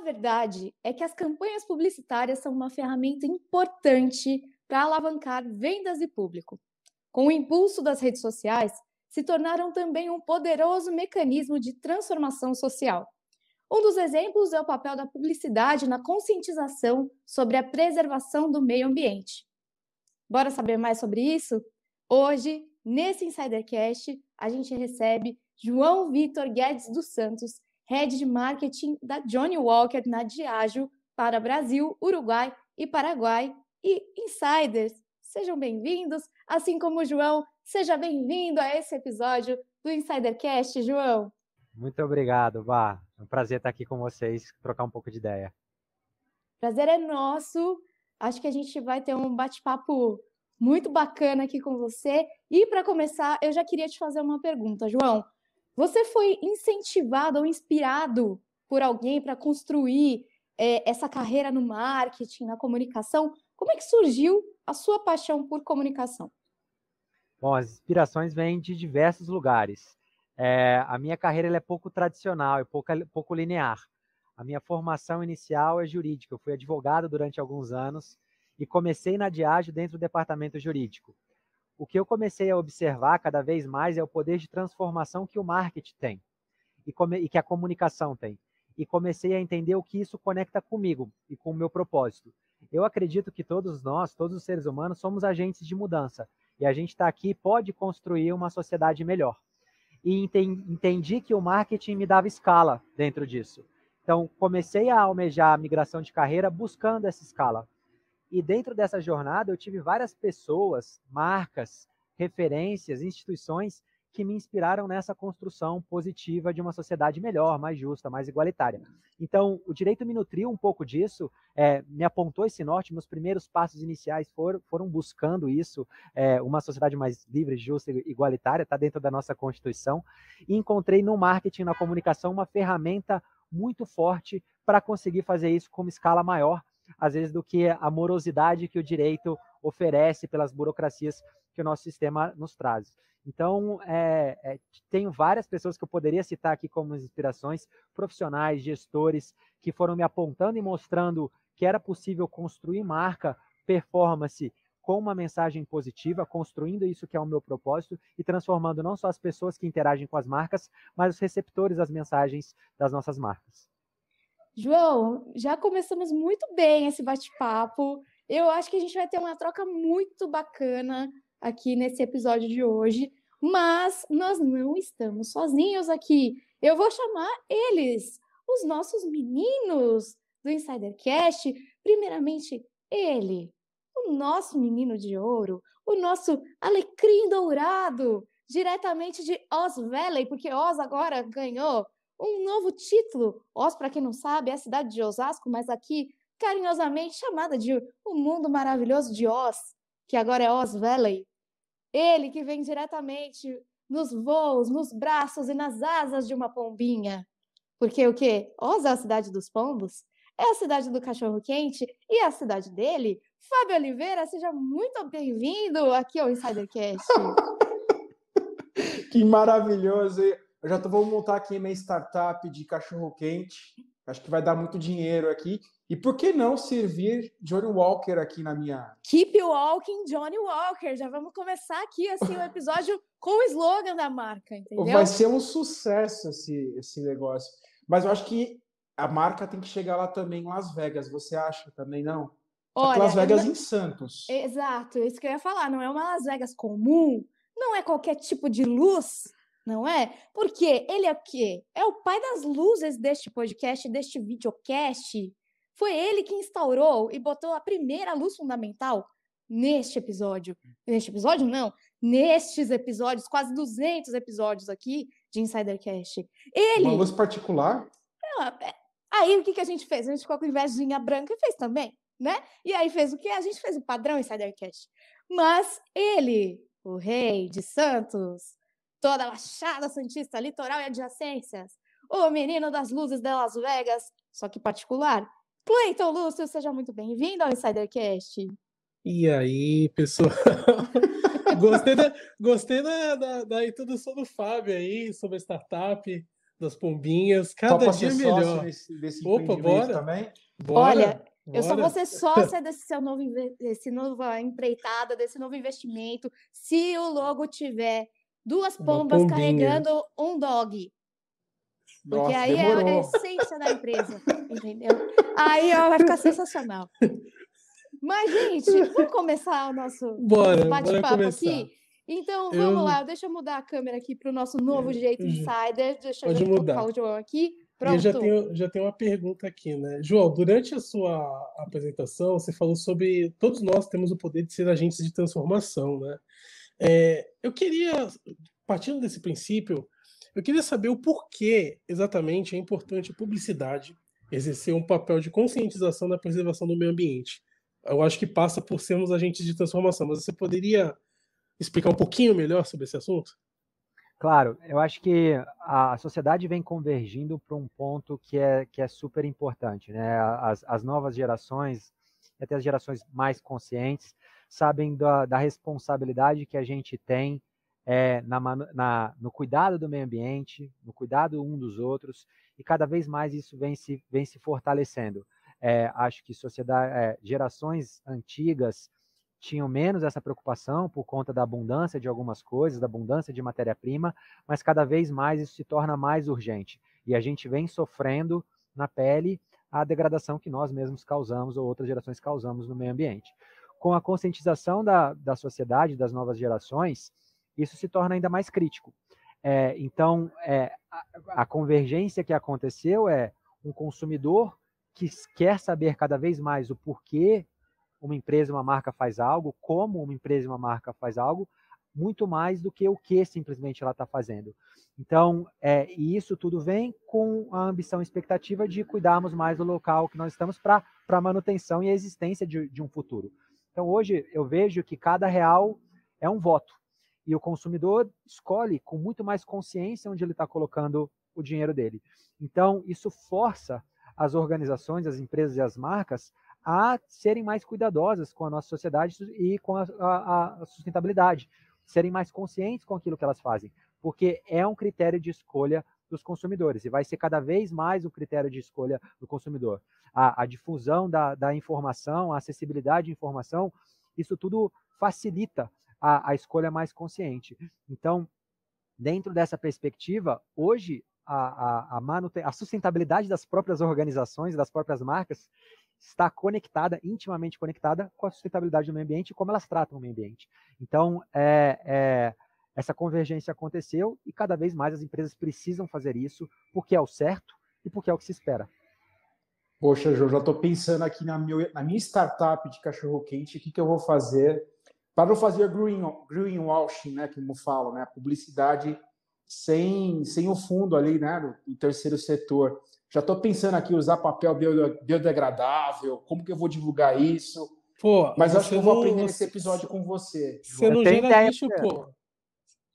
A verdade é que as campanhas publicitárias são uma ferramenta importante para alavancar vendas e público. Com o impulso das redes sociais, se tornaram também um poderoso mecanismo de transformação social. Um dos exemplos é o papel da publicidade na conscientização sobre a preservação do meio ambiente. Bora saber mais sobre isso? Hoje, nesse Insidercast, a gente recebe João Vitor Guedes dos Santos, Head de Marketing da Johnny Walker na Diageo para Brasil, Uruguai e Paraguai e Insiders. Sejam bem-vindos, assim como o João, seja bem-vindo a esse episódio do Insidercast, João. Muito obrigado, Bah. É um prazer estar aqui com vocês, trocar um pouco de ideia. Prazer é nosso. Acho que a gente vai ter um bate-papo muito bacana aqui com você. E para começar, eu já queria te fazer uma pergunta, João. Você foi incentivado ou inspirado por alguém para construir é, essa carreira no marketing, na comunicação? Como é que surgiu a sua paixão por comunicação? Bom, as inspirações vêm de diversos lugares. É, a minha carreira é pouco tradicional, é pouco, pouco linear. A minha formação inicial é jurídica. Eu fui advogado durante alguns anos e comecei na Diage dentro do departamento jurídico o que eu comecei a observar cada vez mais é o poder de transformação que o marketing tem e, come, e que a comunicação tem. E comecei a entender o que isso conecta comigo e com o meu propósito. Eu acredito que todos nós, todos os seres humanos, somos agentes de mudança. E a gente está aqui pode construir uma sociedade melhor. E entendi que o marketing me dava escala dentro disso. Então, comecei a almejar a migração de carreira buscando essa escala, e dentro dessa jornada eu tive várias pessoas, marcas, referências, instituições que me inspiraram nessa construção positiva de uma sociedade melhor, mais justa, mais igualitária. Então, o direito me nutriu um pouco disso, é, me apontou esse norte, meus primeiros passos iniciais foram, foram buscando isso, é, uma sociedade mais livre, justa e igualitária, está dentro da nossa Constituição, e encontrei no marketing, na comunicação, uma ferramenta muito forte para conseguir fazer isso com uma escala maior às vezes, do que a morosidade que o direito oferece pelas burocracias que o nosso sistema nos traz. Então, é, é, tenho várias pessoas que eu poderia citar aqui como inspirações, profissionais, gestores, que foram me apontando e mostrando que era possível construir marca, performance com uma mensagem positiva, construindo isso que é o meu propósito e transformando não só as pessoas que interagem com as marcas, mas os receptores das mensagens das nossas marcas. João, já começamos muito bem esse bate-papo. Eu acho que a gente vai ter uma troca muito bacana aqui nesse episódio de hoje, mas nós não estamos sozinhos aqui. Eu vou chamar eles, os nossos meninos do Insidercast. Primeiramente, ele, o nosso menino de ouro, o nosso alecrim dourado, diretamente de Oz Valley, porque Oz agora ganhou um novo título. Os, para quem não sabe, é a cidade de Osasco, mas aqui carinhosamente chamada de O Mundo Maravilhoso de Oz, que agora é Oz Valley. Ele que vem diretamente nos voos, nos braços e nas asas de uma pombinha. Porque o quê? Oz é a cidade dos pombos? É a cidade do cachorro-quente e é a cidade dele? Fábio Oliveira, seja muito bem-vindo aqui ao Insidercast. que maravilhoso, hein? Eu já tô, vou montar aqui minha startup de cachorro-quente. Acho que vai dar muito dinheiro aqui. E por que não servir Johnny Walker aqui na minha. Keep Walking Johnny Walker. Já vamos começar aqui assim o episódio com o slogan da marca, entendeu? Vai ser um sucesso esse, esse negócio. Mas eu acho que a marca tem que chegar lá também em Las Vegas. Você acha também, não? Olha, Las Vegas não... em Santos. Exato, isso que eu ia falar. Não é uma Las Vegas comum, não é qualquer tipo de luz não é? Porque ele é o quê? É o pai das luzes deste podcast, deste videocast. Foi ele que instaurou e botou a primeira luz fundamental neste episódio. Neste episódio, não. Nestes episódios, quase 200 episódios aqui de Insidercast. Ele... Uma luz particular? É, aí o que, que a gente fez? A gente ficou com invejinha branca e fez também, né? E aí fez o quê? A gente fez o padrão Insidercast. Mas ele, o rei de Santos, toda a Baixada Santista, litoral e adjacências. O menino das luzes de Las Vegas, só que particular. Cleiton Lúcio, seja muito bem-vindo ao Insidercast. E aí, pessoal? gostei da, gostei da, da, da, introdução do Fábio aí sobre a startup, das pombinhas. Cada Topa dia melhor. Desse, desse Opa, bora. Também? bora. Olha, bora. eu só vou ser sócia desse seu novo, desse nova empreitada, desse novo investimento, se o logo tiver duas pombas carregando um dog. Nossa, porque aí demorou. é a essência da empresa, entendeu? Aí ó, vai ficar sensacional. Mas, gente, vamos começar o nosso bate-papo aqui? Então, vamos eu... lá. Deixa eu mudar a câmera aqui para o nosso novo é, jeito de insider. Uhum. Deixa Pode eu mudar. o João aqui. Pronto. Eu já tenho, já tenho uma pergunta aqui, né? João, durante a sua apresentação, você falou sobre todos nós temos o poder de ser agentes de transformação, né? É, eu queria, partindo desse princípio, eu queria saber o porquê exatamente é importante a publicidade exercer um papel de conscientização da preservação do meio ambiente. Eu acho que passa por sermos agentes de transformação, mas você poderia explicar um pouquinho melhor sobre esse assunto? Claro, eu acho que a sociedade vem convergindo para um ponto que é, que é super importante. Né? As, as novas gerações, até as gerações mais conscientes, sabem da, da responsabilidade que a gente tem é, na, na, no cuidado do meio ambiente, no cuidado um dos outros, e cada vez mais isso vem se, vem se fortalecendo. É, acho que sociedade, é, gerações antigas tinham menos essa preocupação por conta da abundância de algumas coisas, da abundância de matéria-prima, mas cada vez mais isso se torna mais urgente. E a gente vem sofrendo na pele a degradação que nós mesmos causamos ou outras gerações causamos no meio ambiente com a conscientização da, da sociedade, das novas gerações, isso se torna ainda mais crítico. É, então, é, a, a convergência que aconteceu é um consumidor que quer saber cada vez mais o porquê uma empresa, uma marca faz algo, como uma empresa, uma marca faz algo, muito mais do que o que simplesmente ela está fazendo. Então, é, e isso tudo vem com a ambição e expectativa de cuidarmos mais do local que nós estamos para a manutenção e a existência de, de um futuro. Então, hoje, eu vejo que cada real é um voto. E o consumidor escolhe com muito mais consciência onde ele está colocando o dinheiro dele. Então, isso força as organizações, as empresas e as marcas a serem mais cuidadosas com a nossa sociedade e com a, a, a sustentabilidade, serem mais conscientes com aquilo que elas fazem, porque é um critério de escolha dos consumidores e vai ser cada vez mais o um critério de escolha do consumidor. A, a difusão da, da, informação, a acessibilidade de informação, isso tudo facilita a, a escolha mais consciente. Então, dentro dessa perspectiva, hoje a, a, a, a sustentabilidade das próprias organizações, das próprias marcas, está conectada, intimamente conectada com a sustentabilidade do meio ambiente e como elas tratam o meio ambiente. Então, é, é essa convergência aconteceu e cada vez mais as empresas precisam fazer isso porque é o certo e porque é o que se espera. Poxa, João, já estou pensando aqui na, meu, na, minha startup de cachorro-quente, o que, que eu vou fazer para não fazer green, greenwashing, né, como falam, né, publicidade sem, sem o fundo ali, né, do, terceiro setor. Já estou pensando aqui usar papel biodegradável, como que eu vou divulgar isso? Pô, mas acho que eu vou aprender você, esse episódio com você. Você não gera lixo, pô.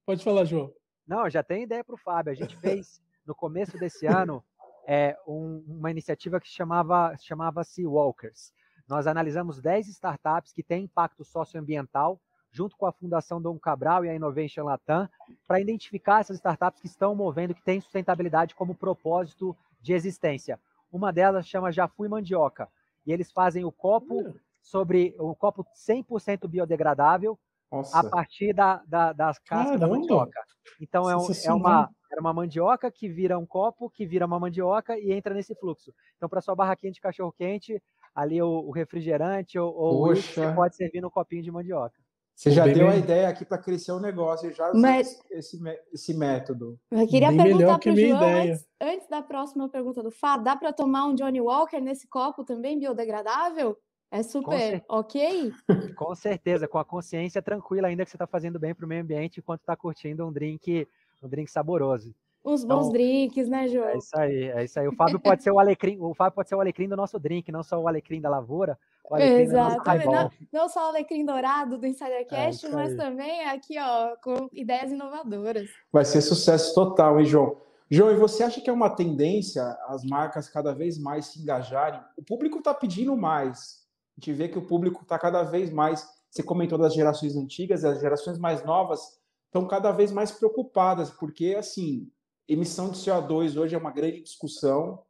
Pode falar, João. Não, já tem ideia para o Fábio. A gente fez no começo desse ano é, um, uma iniciativa que chamava chamava-se Walkers. Nós analisamos 10 startups que têm impacto socioambiental, junto com a Fundação Dom Cabral e a Innovation Latam, para identificar essas startups que estão movendo, que têm sustentabilidade como propósito de existência. Uma delas chama Já Fui Mandioca, e eles fazem o copo sobre o copo 100% biodegradável nossa. a partir da, da, das cascas Caramba. da mandioca. Então é, um, é, uma, é uma mandioca que vira um copo, que vira uma mandioca e entra nesse fluxo. Então, para sua barraquinha de cachorro-quente, ali o, o, refrigerante ou, ou o você pode servir no copinho de mandioca. Você já bem deu a ideia aqui para crescer o um negócio já Mas... esse, esse método. Eu queria bem perguntar para o João, antes, antes, da próxima pergunta do Fá, dá para tomar um Johnny Walker nesse copo também biodegradável? É super, com ok? Com certeza, com a consciência tranquila ainda que você está fazendo bem para o meio ambiente enquanto está curtindo um drink, um drink saboroso. Uns bons então, drinks, né, João? É isso aí, é isso aí. O Fábio pode ser o alecrim, o Fábio pode ser o alecrim do nosso drink, não só o alecrim da lavoura. O é, alecrim Exato, do não, não só o alecrim dourado do é Insidercast, é mas também aqui, ó, com ideias inovadoras. Vai ser sucesso total, hein, João? João, e você acha que é uma tendência as marcas cada vez mais se engajarem? O público está pedindo mais, a gente vê que o público está cada vez mais, você comentou das gerações antigas, as gerações mais novas estão cada vez mais preocupadas, porque, assim, emissão de CO2 hoje é uma grande discussão,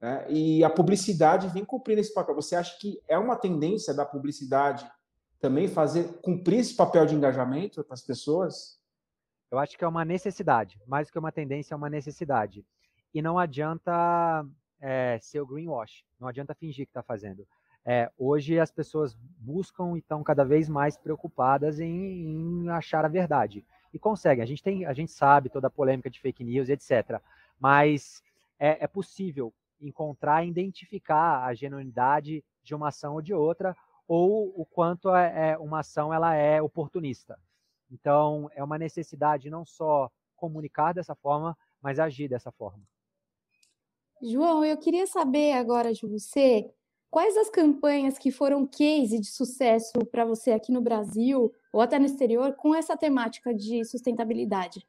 né? e a publicidade vem cumprindo esse papel. Você acha que é uma tendência da publicidade também fazer cumprir esse papel de engajamento para as pessoas? Eu acho que é uma necessidade, mais que uma tendência, é uma necessidade. E não adianta é, ser o greenwash, não adianta fingir que está fazendo. É, hoje as pessoas buscam e estão cada vez mais preocupadas em, em, achar a verdade e conseguem. A gente tem, a gente sabe toda a polêmica de fake news, etc. Mas é, é possível encontrar, identificar a genuinidade de uma ação ou de outra, ou o quanto é, é, uma ação ela é oportunista. Então é uma necessidade não só comunicar dessa forma, mas agir dessa forma. João, eu queria saber agora de você Quais as campanhas que foram case de sucesso para você aqui no Brasil ou até no exterior com essa temática de sustentabilidade?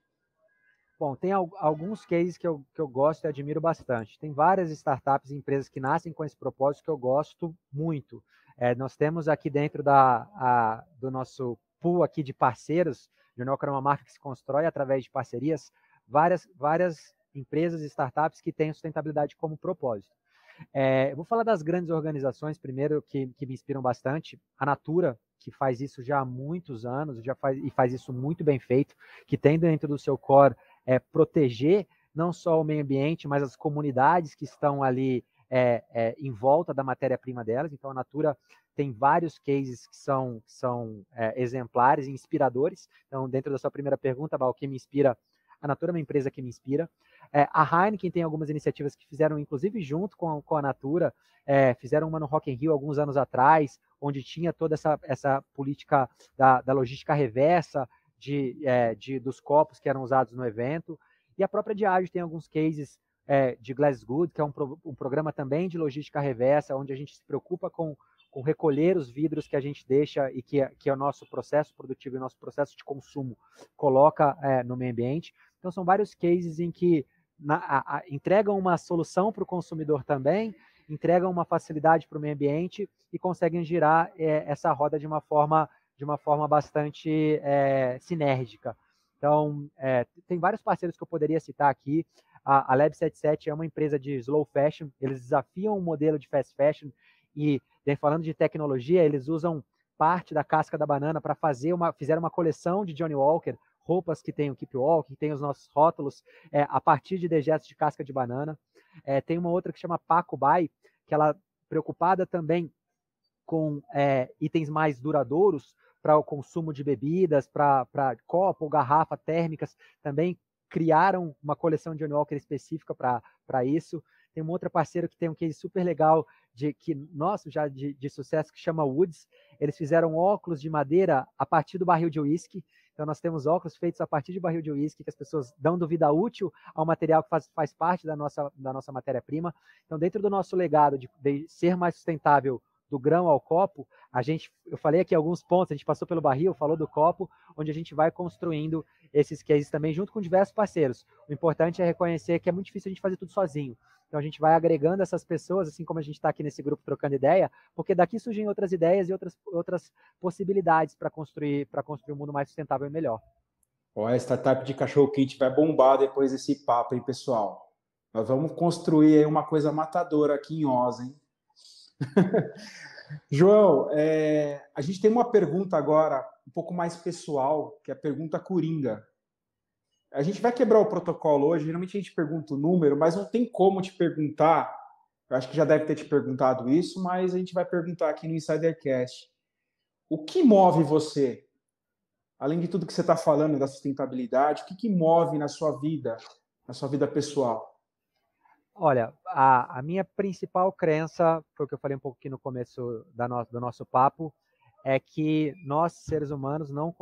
Bom, tem alguns cases que eu, que eu gosto e admiro bastante. Tem várias startups e empresas que nascem com esse propósito que eu gosto muito. É, nós temos aqui dentro da, a, do nosso pool aqui de parceiros, Junocra é uma marca que se constrói através de parcerias, várias, várias empresas e startups que têm sustentabilidade como propósito. É, vou falar das grandes organizações primeiro que, que me inspiram bastante. A Natura, que faz isso já há muitos anos, já faz e faz isso muito bem feito, que tem dentro do seu core é, proteger não só o meio ambiente, mas as comunidades que estão ali é, é, em volta da matéria-prima delas. Então, a Natura tem vários cases que são, são é, exemplares, inspiradores. Então, dentro da sua primeira pergunta, Bal, o que me inspira a Natura é uma empresa que me inspira. É, a Heineken tem algumas iniciativas que fizeram, inclusive junto com a, com a Natura, é, fizeram uma no Rock in Rio alguns anos atrás, onde tinha toda essa, essa política da, da logística reversa de, é, de, dos copos que eram usados no evento. E a própria Diageo tem alguns cases é, de Glass Good, que é um, pro, um programa também de logística reversa, onde a gente se preocupa com com recolher os vidros que a gente deixa e que, é, que é o nosso processo produtivo e nosso processo de consumo coloca é, no meio ambiente. Então, são vários cases em que na, a, a, entregam uma solução para o consumidor também, entregam uma facilidade para o meio ambiente e conseguem girar é, essa roda de uma forma, de uma forma bastante é, sinérgica. Então, é, tem vários parceiros que eu poderia citar aqui. A, a Lab77 é uma empresa de slow fashion, eles desafiam o um modelo de fast fashion e, falando de tecnologia, eles usam parte da casca da banana para fazer uma, fizeram uma coleção de Johnny Walker, roupas que tem o Keep Walk, que tem os nossos rótulos é, a partir de dejetos de casca de banana. É, tem uma outra que chama Paco Bai, que ela é preocupada também com é, itens mais duradouros para o consumo de bebidas, para copo, garrafa, térmicas, também criaram uma coleção de Onwalker específica para isso. Tem uma outra parceira que tem um case super legal de que nosso já de, de sucesso que chama Woods. Eles fizeram óculos de madeira a partir do barril de uísque. Então, nós temos óculos feitos a partir de barril de uísque, que as pessoas dão vida útil ao material que faz, faz parte da nossa, da nossa matéria-prima. Então, dentro do nosso legado de, de ser mais sustentável do grão ao copo, a gente, eu falei aqui alguns pontos, a gente passou pelo barril, falou do copo, onde a gente vai construindo esses cases também junto com diversos parceiros. O importante é reconhecer que é muito difícil a gente fazer tudo sozinho. Então a gente vai agregando essas pessoas, assim como a gente está aqui nesse grupo trocando ideia, porque daqui surgem outras ideias e outras, outras possibilidades para construir para construir um mundo mais sustentável e melhor. Ó, a startup de cachorro quente vai bombar depois desse papo, hein, pessoal? Nós vamos construir uma coisa matadora aqui em Oz, hein? João, é, a gente tem uma pergunta agora um pouco mais pessoal, que é a pergunta coringa. A gente vai quebrar o protocolo hoje. Geralmente a gente pergunta o número, mas não tem como te perguntar. Eu acho que já deve ter te perguntado isso, mas a gente vai perguntar aqui no Insidercast. O que move você? Além de tudo que você está falando da sustentabilidade, o que, que move na sua vida, na sua vida pessoal? Olha, a, a, minha principal crença foi o que eu falei um pouco aqui no começo no, do nosso papo, é que nós, seres humanos, não,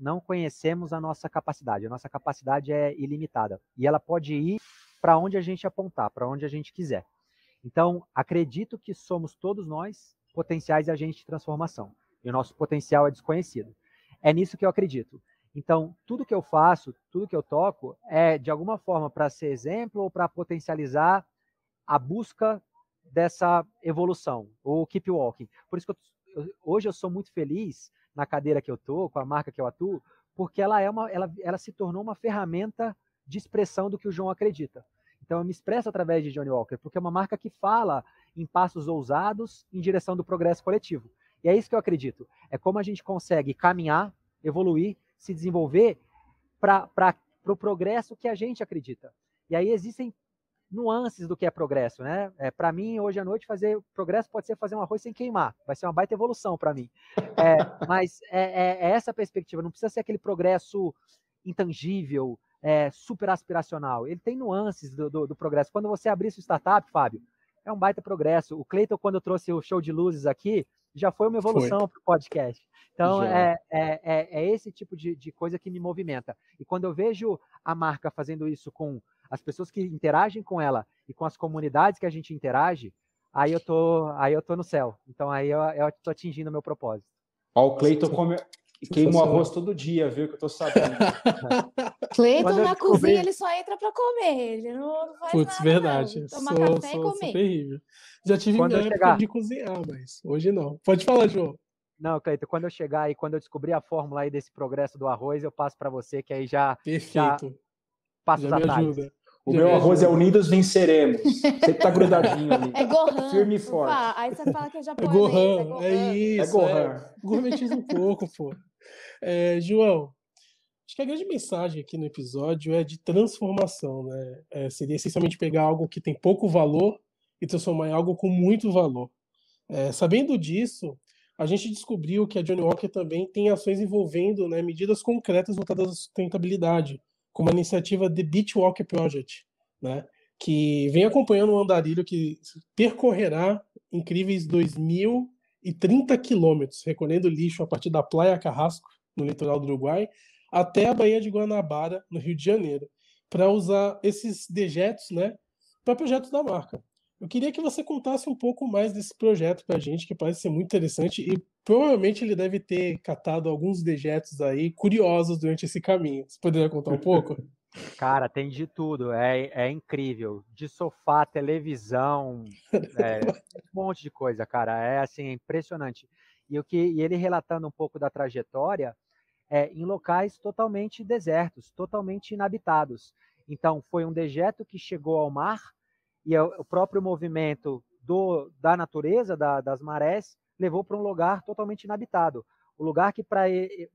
não conhecemos a nossa capacidade. A nossa capacidade é ilimitada e ela pode ir para onde a gente apontar, para onde a gente quiser. Então, acredito que somos todos nós potenciais agentes de transformação e o nosso potencial é desconhecido. É nisso que eu acredito. Então, tudo que eu faço, tudo que eu toco é de alguma forma para ser exemplo ou para potencializar a busca dessa evolução, ou keep walking. Por isso que eu hoje eu sou muito feliz na cadeira que eu tô, com a marca que eu atuo, porque ela é uma, ela, ela se tornou uma ferramenta de expressão do que o João acredita. Então eu me expresso através de Johnny Walker, porque é uma marca que fala em passos ousados em direção do progresso coletivo. E é isso que eu acredito. É como a gente consegue caminhar, evoluir, se desenvolver para o pro progresso que a gente acredita. E aí existem nuances do que é progresso, né? É, para mim, hoje à noite, fazer progresso pode ser fazer um arroz sem queimar. Vai ser uma baita evolução para mim. É, mas é, é, é, essa perspectiva. Não precisa ser aquele progresso intangível, é, super aspiracional. Ele tem nuances do, do, do, progresso. Quando você abrir sua startup, Fábio, é um baita progresso. O Cleiton, quando eu trouxe o show de luzes aqui, já foi uma evolução para o podcast. Então, é, é, é, é, esse tipo de, de coisa que me movimenta. E quando eu vejo a marca fazendo isso com as pessoas que interagem com ela e com as comunidades que a gente interage, aí eu tô, aí eu tô no céu. Então aí eu, estou tô atingindo o meu propósito. Ó, o Cleiton come... Queima o arroz todo dia, viu? Que eu tô sabendo. Cleiton é na tipo cozinha, comer. ele só entra para comer. Ele não faz Puts, nada, verdade. Não. sou, café sou, e comer. terrível. Já tive quando época chegar... de cozinhar, mas hoje não. Pode falar, João. Não, Cleiton, quando eu chegar e quando eu descobrir a fórmula aí desse progresso do arroz, eu passo para você, que aí já. Perfeito. Já passa já me ajuda. O meu arroz é unidos, venceremos. Sempre tá grudadinho ali. É Gohan. Firme e forte. Fala. Aí você fala que é, é japonês. É Gohan, é, Gohan. é isso. É Gohan. É. Gourmetiza um pouco, pô. É, João, acho que a grande mensagem aqui no episódio é de transformação, né? É, seria essencialmente pegar algo que tem pouco valor e transformar em algo com muito valor. É, sabendo disso, a gente descobriu que a Johnny Walker também tem ações envolvendo né, medidas concretas voltadas à sustentabilidade como a iniciativa The Beach Walk Project, né? que vem acompanhando um andarilho que percorrerá incríveis 2.030 quilômetros, recolhendo lixo a partir da Praia Carrasco, no litoral do Uruguai, até a Baía de Guanabara, no Rio de Janeiro, para usar esses dejetos né, para projetos da marca. Eu queria que você contasse um pouco mais desse projeto para a gente, que parece ser muito interessante e Provavelmente ele deve ter catado alguns dejetos aí curiosos durante esse caminho. Você poderia contar um pouco? Cara, tem de tudo, é, é incrível. De sofá, televisão, é, um monte de coisa, cara. É assim, é impressionante. E o que e ele relatando um pouco da trajetória é em locais totalmente desertos, totalmente inabitados. Então, foi um dejeto que chegou ao mar e é o próprio movimento do, da natureza, da, das marés, levou para um lugar totalmente inabitado. O lugar que, para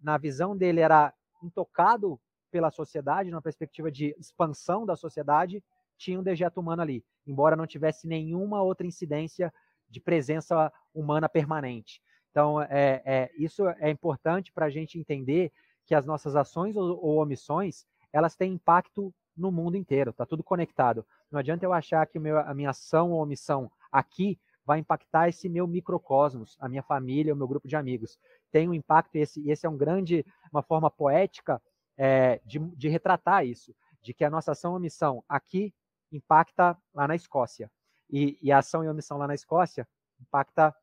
na visão dele, era intocado pela sociedade, numa perspectiva de expansão da sociedade, tinha um dejeto humano ali, embora não tivesse nenhuma outra incidência de presença humana permanente. Então, é, é isso é importante para a gente entender que as nossas ações ou, ou omissões, elas têm impacto no mundo inteiro, está tudo conectado. Não adianta eu achar que meu, a minha ação ou omissão aqui vai impactar esse meu microcosmos, a minha família, o meu grupo de amigos. Tem um impacto, e esse, esse é um grande, uma forma poética é, de, de retratar isso, de que a nossa ação e omissão aqui impacta lá na Escócia. E, e a ação e omissão lá na Escócia impacta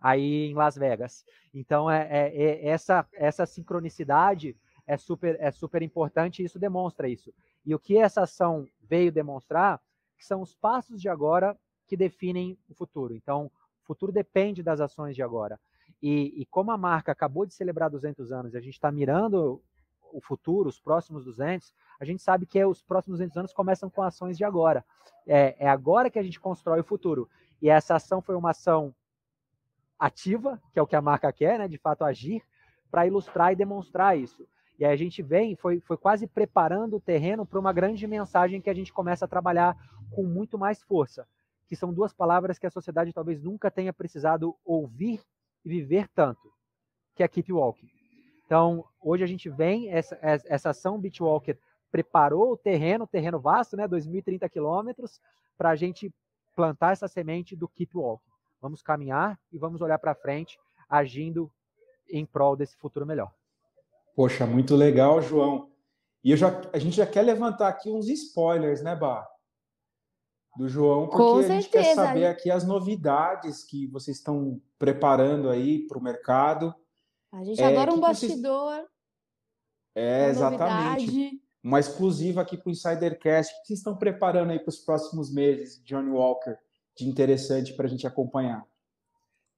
aí em Las Vegas. Então, é, é, é essa, essa sincronicidade é super, é super importante e isso demonstra isso. E o que essa ação veio demonstrar que são os passos de agora que definem o futuro. Então, o futuro depende das ações de agora. E, e como a marca acabou de celebrar 200 anos e a gente está mirando o futuro, os próximos 200, a gente sabe que é os próximos 200 anos começam com ações de agora. É, é agora que a gente constrói o futuro. E essa ação foi uma ação ativa, que é o que a marca quer, né? de fato agir, para ilustrar e demonstrar isso. E aí a gente vem, foi, foi quase preparando o terreno para uma grande mensagem que a gente começa a trabalhar com muito mais força que são duas palavras que a sociedade talvez nunca tenha precisado ouvir e viver tanto, que é Keep Walking. Então, hoje a gente vem, essa, essa ação Beach Walker preparou o terreno, terreno vasto, né, 2.030 quilômetros, para a gente plantar essa semente do Keep Walking. Vamos caminhar e vamos olhar para frente, agindo em prol desse futuro melhor. Poxa, muito legal, João. E já, a gente já quer levantar aqui uns spoilers, né, Bar? do João, porque Com a gente quer saber né? aqui as novidades que vocês estão preparando aí para o mercado. A gente é, adora um bastidor. Vocês... É, exatamente. Novidade. Uma exclusiva aqui para o Insidercast. O que vocês estão preparando aí para os próximos meses, Johnny Walker, de interessante para a gente acompanhar?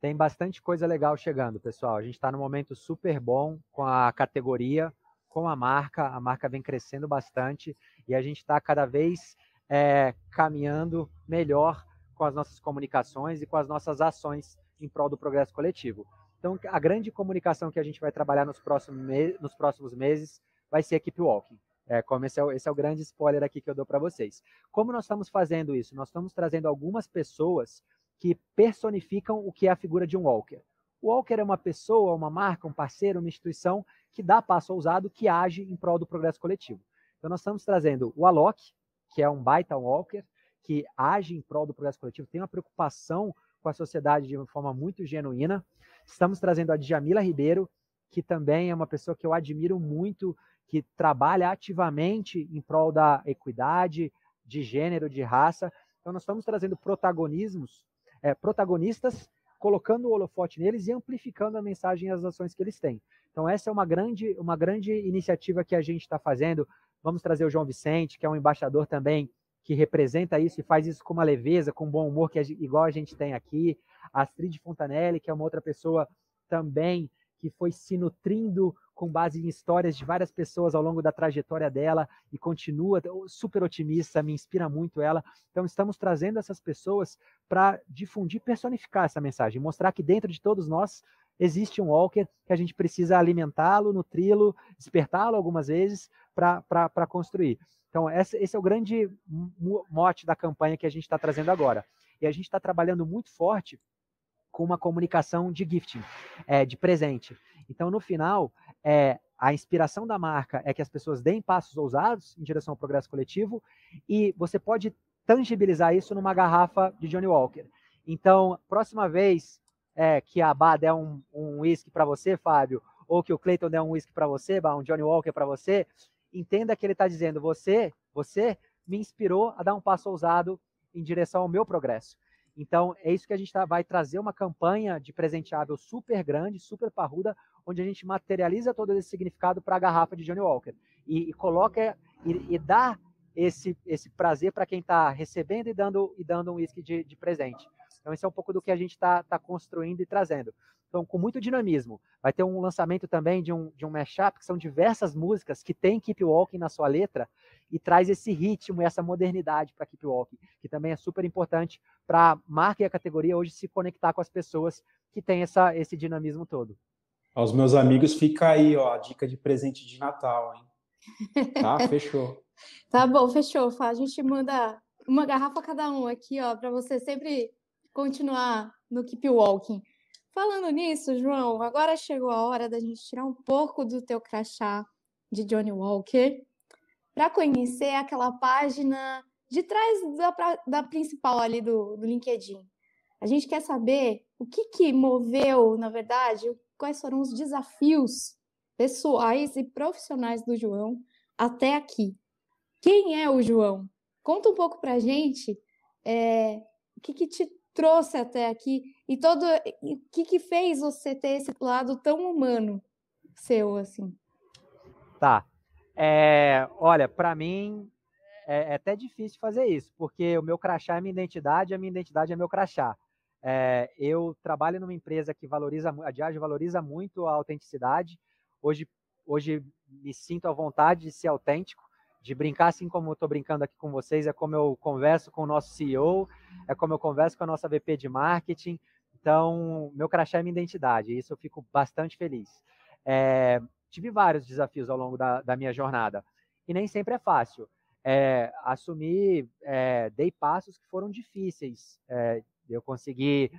Tem bastante coisa legal chegando, pessoal. A gente está num momento super bom com a categoria, com a marca. A marca vem crescendo bastante e a gente está cada vez é, caminhando melhor com as nossas comunicações e com as nossas ações em prol do progresso coletivo. Então, a grande comunicação que a gente vai trabalhar nos próximos, me nos próximos meses vai ser a Keep Walking. É, como esse é, o, esse é o grande spoiler aqui que eu dou para vocês. Como nós estamos fazendo isso? Nós estamos trazendo algumas pessoas que personificam o que é a figura de um walker. O walker é uma pessoa, uma marca, um parceiro, uma instituição que dá passo ousado, que age em prol do progresso coletivo. Então, nós estamos trazendo o Alok, que é um baita walker, que age em prol do progresso coletivo, tem uma preocupação com a sociedade de uma forma muito genuína. Estamos trazendo a Djamila Ribeiro, que também é uma pessoa que eu admiro muito, que trabalha ativamente em prol da equidade de gênero, de raça. Então, nós estamos trazendo protagonismos, é, protagonistas, colocando o holofote neles e amplificando a mensagem e as ações que eles têm. Então, essa é uma grande, uma grande iniciativa que a gente está fazendo Vamos trazer o João Vicente, que é um embaixador também que representa isso e faz isso com uma leveza, com um bom humor, que é igual a gente tem aqui. A Astrid Fontanelli, que é uma outra pessoa também que foi se nutrindo com base em histórias de várias pessoas ao longo da trajetória dela e continua super otimista, me inspira muito ela. Então, estamos trazendo essas pessoas para difundir, personificar essa mensagem, mostrar que dentro de todos nós existe um walker que a gente precisa alimentá-lo, nutri-lo, despertá-lo algumas vezes para construir. Então, esse é o grande mote da campanha que a gente está trazendo agora. E a gente está trabalhando muito forte com uma comunicação de gifting, é, de presente. Então, no final, é, a inspiração da marca é que as pessoas deem passos ousados em direção ao progresso coletivo e você pode tangibilizar isso numa garrafa de Johnny Walker. Então, próxima vez é, que a Bá der é um uísque um para você, Fábio, ou que o Clayton der é um uísque para você, um Johnny Walker para você, entenda que ele está dizendo, você, você me inspirou a dar um passo ousado em direção ao meu progresso. Então, é isso que a gente tá, vai trazer uma campanha de presenteável super grande, super parruda, onde a gente materializa todo esse significado para a garrafa de Johnny Walker. E, e coloca e, e, dá esse, esse prazer para quem está recebendo e dando, e dando um uísque de, de presente. Então, esse é um pouco do que a gente está tá construindo e trazendo. Então, com muito dinamismo. Vai ter um lançamento também de um, de um mashup, que são diversas músicas que tem Keep Walking na sua letra e traz esse ritmo e essa modernidade para Keep Walking, que também é super importante para a marca e a categoria hoje se conectar com as pessoas que têm essa, esse dinamismo todo. Aos meus amigos, fica aí ó, a dica de presente de Natal, hein? Tá, fechou. tá bom, fechou. A gente manda uma garrafa cada um aqui, ó, para você sempre continuar no Keep Walking. Falando nisso, João, agora chegou a hora da gente tirar um pouco do teu crachá de Johnny Walker para conhecer aquela página de trás da, da principal ali do, do LinkedIn. A gente quer saber o que, que moveu, na verdade, quais foram os desafios pessoais e profissionais do João até aqui. Quem é o João? Conta um pouco para a gente é, o que, que te trouxe até aqui e todo o que que fez você ter esse lado tão humano seu assim? Tá. É, olha, para mim é, é, até difícil fazer isso, porque o meu crachá é minha identidade, a minha identidade é meu crachá. É, eu trabalho numa empresa que valoriza, a Diage valoriza muito a autenticidade. Hoje, hoje me sinto à vontade de ser autêntico de brincar assim como eu estou brincando aqui com vocês, é como eu converso com o nosso CEO, é como eu converso com a nossa VP de marketing. Então, meu crachá é minha identidade, e isso eu fico bastante feliz. É, tive vários desafios ao longo da, da, minha jornada, e nem sempre é fácil. É, assumi, é, dei passos que foram difíceis. É, eu consegui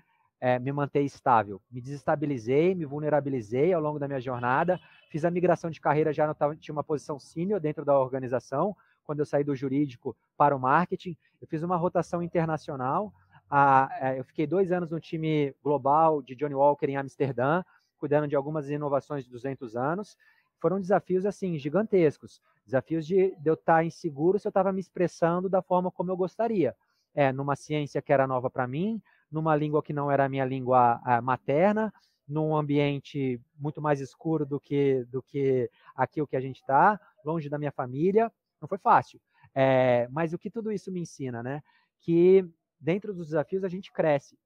é, me manter estável. Me desestabilizei, me vulnerabilizei ao longo da minha jornada, fiz a migração de carreira já no, tinha uma posição sênior dentro da organização, quando eu saí do jurídico para o marketing, eu fiz uma rotação internacional, a, a, é, eu fiquei dois anos no time global de Johnny Walker em Amsterdã, cuidando de algumas inovações de 200 anos, foram desafios assim gigantescos, desafios de, de eu estar inseguro se eu estava me expressando da forma como eu gostaria, é, numa ciência que era nova para mim, numa língua que não era a minha língua a, materna, num ambiente muito mais escuro do que, do que aqui o que a gente está, longe da minha família. Não foi fácil. É, mas o que tudo isso me ensina, né? Que dentro dos desafios a gente cresce.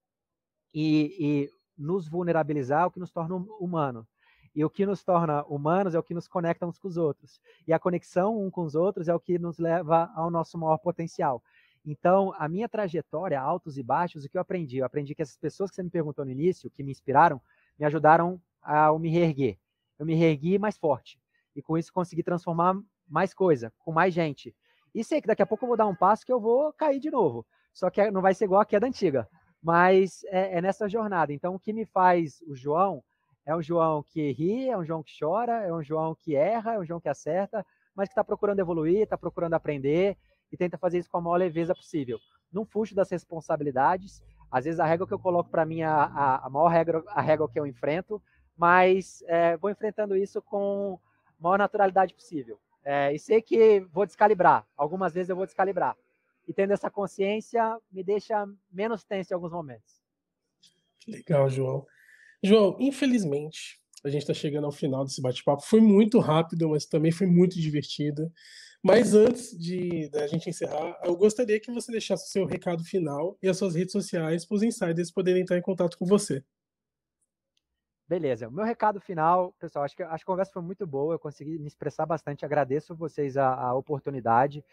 E, e nos vulnerabilizar é o que nos torna hum, humano. E o que nos torna humanos é o que nos conecta uns com os outros. E a conexão um com os outros é o que nos leva ao nosso maior potencial. Então, a minha trajetória, altos e baixos, o que eu aprendi? Eu aprendi que essas pessoas que você me perguntou no início, que me inspiraram, me ajudaram a me reerguer. Eu me reergui mais forte. E com isso consegui transformar mais coisa, com mais gente. E sei que daqui a pouco eu vou dar um passo que eu vou cair de novo. Só que é, não vai ser igual a queda antiga. Mas é, é nessa jornada. Então, o que me faz o João é um João que ri, é um João que chora, é um João que erra, é um João que acerta, mas que está procurando evoluir, está procurando aprender e tenta fazer isso com a maior leveza possível. Não fujo das responsabilidades. Às vezes a regra que eu coloco para mim é a, a, a, maior regra, a regra que eu enfrento, mas é, vou enfrentando isso com a maior naturalidade possível. É, e sei que vou descalibrar. Algumas vezes eu vou descalibrar. E tendo essa consciência me deixa menos tenso em alguns momentos. Legal, João. João, infelizmente, a gente está chegando ao final desse bate-papo. Foi muito rápido, mas também foi muito divertido. Mas antes de da gente encerrar, eu gostaria que você deixasse o seu recado final e as suas redes sociais para os insiders poderem entrar em contato com você. Beleza, o meu recado final, pessoal, acho que a conversa foi muito boa, eu consegui me expressar bastante, agradeço vocês a, a oportunidade.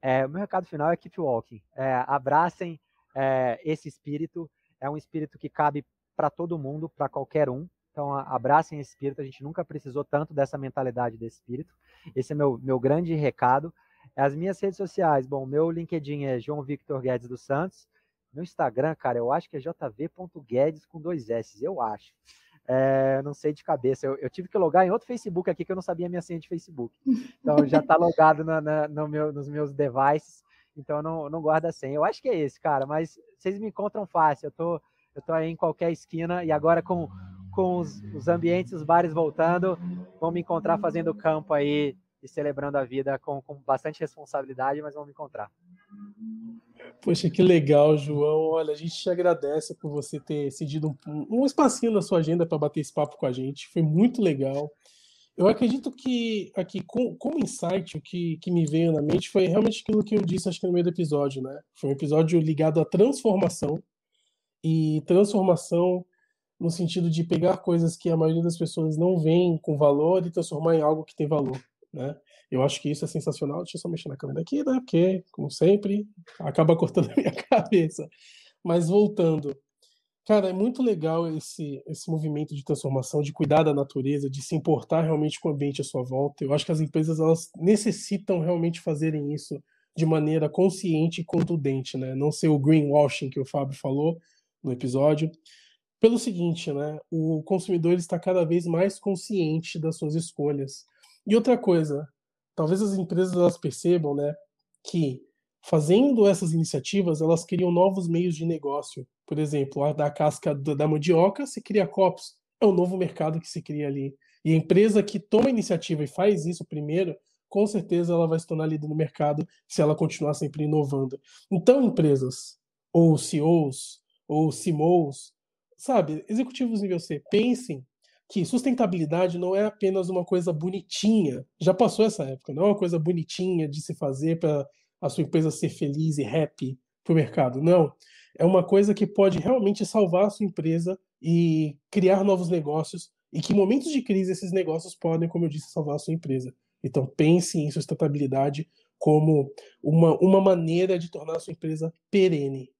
É, o meu recado final é keep walking, é, abracem é, esse espírito, é um espírito que cabe para todo mundo, para qualquer um, então, abracem esse espírito. A gente nunca precisou tanto dessa mentalidade desse espírito. Esse é meu, meu grande recado. As minhas redes sociais, bom, meu LinkedIn é João Victor Guedes dos Santos. Meu Instagram, cara, eu acho que é jv.guedes com dois S, eu acho. É, não sei de cabeça. Eu, eu, tive que logar em outro Facebook aqui que eu não sabia a minha senha de Facebook. Então já está logado na, na, no meu, nos meus devices. Então não, não guarda a senha. Eu acho que é esse, cara, mas vocês me encontram fácil. Eu tô, eu tô aí em qualquer esquina e agora com com os, os ambientes, os bares voltando, vão me encontrar fazendo campo aí e celebrando a vida com, com bastante responsabilidade, mas vão me encontrar. Poxa, que legal, João. Olha, a gente te agradece por você ter cedido um, um espacinho na sua agenda para bater esse papo com a gente. Foi muito legal. Eu acredito que aqui, como insight, o que, que me veio na mente foi realmente aquilo que eu disse, acho que no meio do episódio, né? Foi um episódio ligado à transformação. E transformação no sentido de pegar coisas que a maioria das pessoas não veem com valor e transformar em algo que tem valor, né? Eu acho que isso é sensacional. Deixa eu só mexer na câmera aqui, né? Porque, como sempre, acaba cortando a minha cabeça. Mas voltando, cara, é muito legal esse, esse movimento de transformação, de cuidar da natureza, de se importar realmente com o ambiente à sua volta. Eu acho que as empresas elas necessitam realmente fazerem isso de maneira consciente e contundente, né? Não ser o greenwashing que o Fábio falou no episódio, pelo seguinte, né? O consumidor está cada vez mais consciente das suas escolhas. E outra coisa, talvez as empresas elas percebam, né, que fazendo essas iniciativas, elas criam novos meios de negócio. Por exemplo, a da casca da mandioca se cria copos. É um novo mercado que se cria ali. E a empresa que toma a iniciativa e faz isso primeiro, com certeza ela vai se tornar líder no mercado se ela continuar sempre inovando. Então, empresas, ou CEOs, ou CMOs, sabe, executivos nível C, pensem que sustentabilidade não é apenas uma coisa bonitinha. Já passou essa época, não é uma coisa bonitinha de se fazer para a sua empresa ser feliz e happy para o mercado. Não. É uma coisa que pode realmente salvar a sua empresa e criar novos negócios. E que em momentos de crise esses negócios podem, como eu disse, salvar a sua empresa. Então pense em sustentabilidade como uma, uma maneira de tornar a sua empresa perene.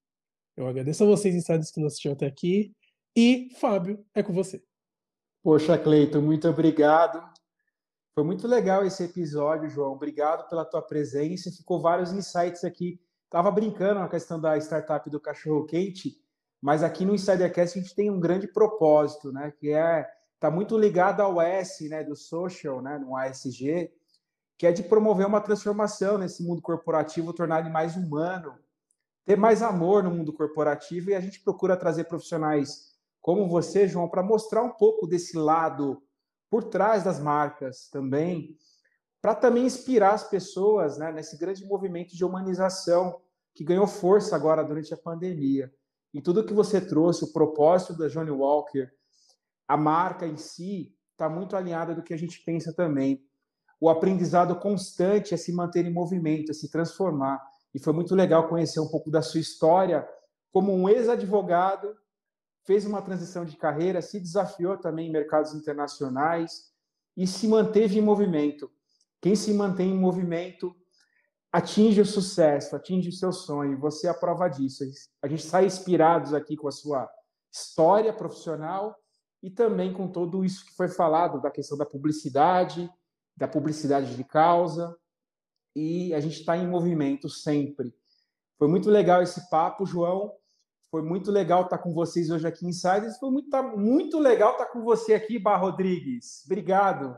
Eu agradeço a vocês, insiders, que nos assistiram até aqui. E, Fábio, é com você. Poxa, Cleiton, muito obrigado. Foi muito legal esse episódio, João. Obrigado pela tua presença. Ficou vários insights aqui. Tava brincando na questão da startup do cachorro quente, mas aqui no Insidercast a gente tem um grande propósito, né? Que é tá muito ligado ao S, né? Do social, né? No ASG, que é de promover uma transformação nesse mundo corporativo, tornar ele mais humano, ter mais amor no mundo corporativo. E a gente procura trazer profissionais como você, João, para mostrar um pouco desse lado por trás das marcas também, para também inspirar as pessoas né, nesse grande movimento de humanização que ganhou força agora durante a pandemia. E tudo que você trouxe, o propósito da Johnny Walker, a marca em si, está muito alinhada do que a gente pensa também. O aprendizado constante é se manter em movimento, é se transformar. E foi muito legal conhecer um pouco da sua história como um ex-advogado fez uma transição de carreira, se desafiou também em mercados internacionais e se manteve em movimento. Quem se mantém em movimento atinge o sucesso, atinge o seu sonho, você é a prova disso. A gente sai inspirados aqui com a sua história profissional e também com tudo isso que foi falado da questão da publicidade, da publicidade de causa, e a gente está em movimento sempre. Foi muito legal esse papo, João. Foi muito legal estar com vocês hoje aqui, Insiders. Foi muito, tá muito legal estar com você aqui, Bar Rodrigues. Obrigado.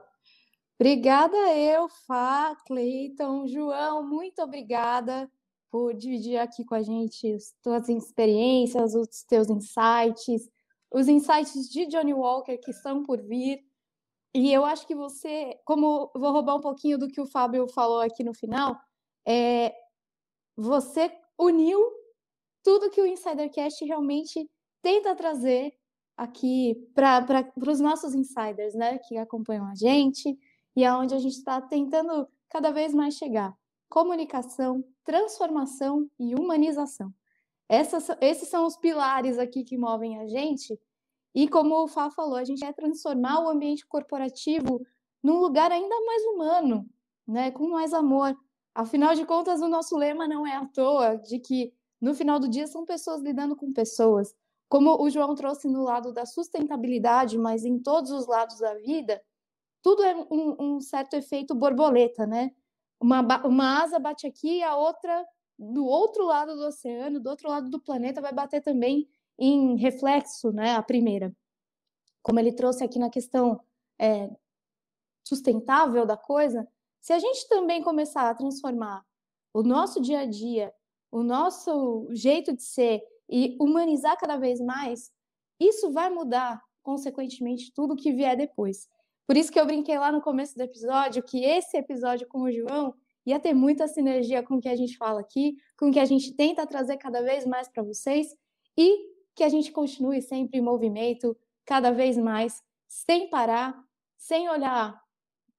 Obrigada eu, Fá, Cleiton, João, muito obrigada por dividir aqui com a gente as tuas experiências, os teus insights, os insights de Johnny Walker que estão por vir. E eu acho que você, como vou roubar um pouquinho do que o Fábio falou aqui no final, é, você uniu tudo que o Insidercast realmente tenta trazer aqui para os nossos insiders, né, que acompanham a gente e aonde é a gente está tentando cada vez mais chegar. Comunicação, transformação e humanização. Essas, esses são os pilares aqui que movem a gente. E como o Fá falou, a gente quer transformar o ambiente corporativo num lugar ainda mais humano, né, com mais amor. Afinal de contas, o nosso lema não é à toa de que no final do dia, são pessoas lidando com pessoas. Como o João trouxe no lado da sustentabilidade, mas em todos os lados da vida, tudo é um, um certo efeito borboleta, né? Uma, uma asa bate aqui, e a outra do outro lado do oceano, do outro lado do planeta, vai bater também em reflexo, né? A primeira. Como ele trouxe aqui na questão é, sustentável da coisa, se a gente também começar a transformar o nosso dia a dia o nosso jeito de ser e humanizar cada vez mais, isso vai mudar, consequentemente, tudo que vier depois. Por isso que eu brinquei lá no começo do episódio que esse episódio com o João ia ter muita sinergia com o que a gente fala aqui, com o que a gente tenta trazer cada vez mais para vocês e que a gente continue sempre em movimento, cada vez mais, sem parar, sem olhar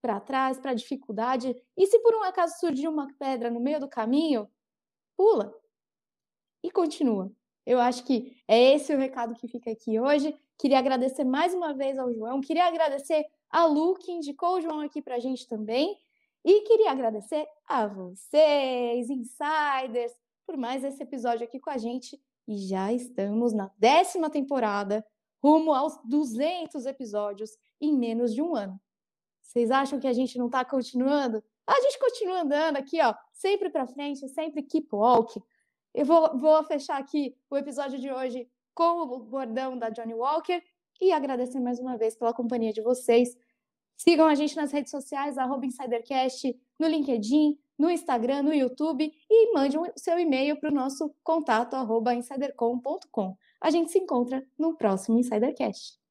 para trás, para dificuldade. E se por um acaso surgir uma pedra no meio do caminho, pula e continua. Eu acho que é esse o recado que fica aqui hoje. Queria agradecer mais uma vez ao João, queria agradecer a Lu, que indicou o João aqui para a gente também, e queria agradecer a vocês, insiders, por mais esse episódio aqui com a gente. E já estamos na décima temporada, rumo aos 200 episódios em menos de um ano. Vocês acham que a gente não está continuando? A gente continua andando aqui, ó, sempre para frente, sempre keep walking. Eu vou, vou fechar aqui o episódio de hoje com o bordão da Johnny Walker e agradecer mais uma vez pela companhia de vocês. Sigam a gente nas redes sociais, InsiderCast, no LinkedIn, no Instagram, no YouTube e mande o seu e-mail para o nosso contato arroba insidercom.com. A gente se encontra no próximo Insidercast.